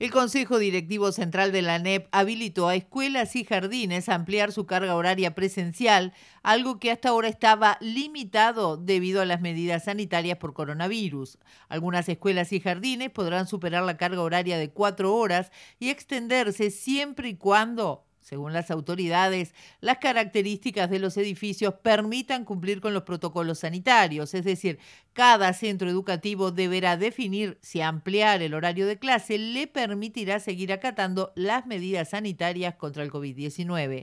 El Consejo Directivo Central de la NEP habilitó a escuelas y jardines a ampliar su carga horaria presencial, algo que hasta ahora estaba limitado debido a las medidas sanitarias por coronavirus. Algunas escuelas y jardines podrán superar la carga horaria de cuatro horas y extenderse siempre y cuando según las autoridades, las características de los edificios permitan cumplir con los protocolos sanitarios, es decir, cada centro educativo deberá definir si ampliar el horario de clase le permitirá seguir acatando las medidas sanitarias contra el COVID-19.